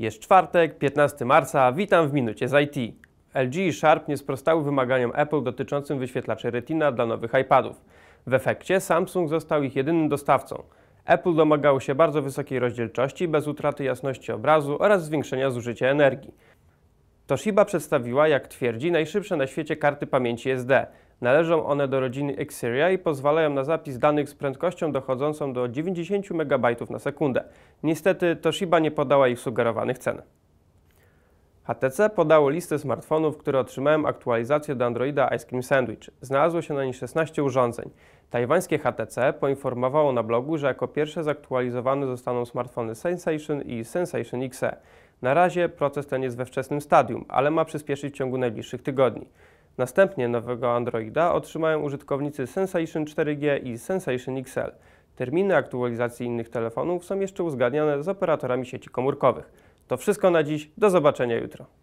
Jest czwartek, 15 marca, witam w Minucie z IT. LG i Sharp nie sprostały wymaganiom Apple dotyczącym wyświetlaczy Retina dla nowych iPadów. W efekcie Samsung został ich jedynym dostawcą. Apple domagało się bardzo wysokiej rozdzielczości bez utraty jasności obrazu oraz zwiększenia zużycia energii. Toshiba przedstawiła, jak twierdzi, najszybsze na świecie karty pamięci SD, Należą one do rodziny Xperia i pozwalają na zapis danych z prędkością dochodzącą do 90 MB na sekundę. Niestety Toshiba nie podała ich sugerowanych cen. HTC podało listę smartfonów, które otrzymałem aktualizację do Androida Ice Cream Sandwich. Znalazło się na niej 16 urządzeń. Tajwańskie HTC poinformowało na blogu, że jako pierwsze zaktualizowane zostaną smartfony Sensation i Sensation XE. Na razie proces ten jest we wczesnym stadium, ale ma przyspieszyć w ciągu najbliższych tygodni. Następnie nowego Androida otrzymają użytkownicy Sensation 4G i Sensation XL. Terminy aktualizacji innych telefonów są jeszcze uzgadniane z operatorami sieci komórkowych. To wszystko na dziś, do zobaczenia jutro.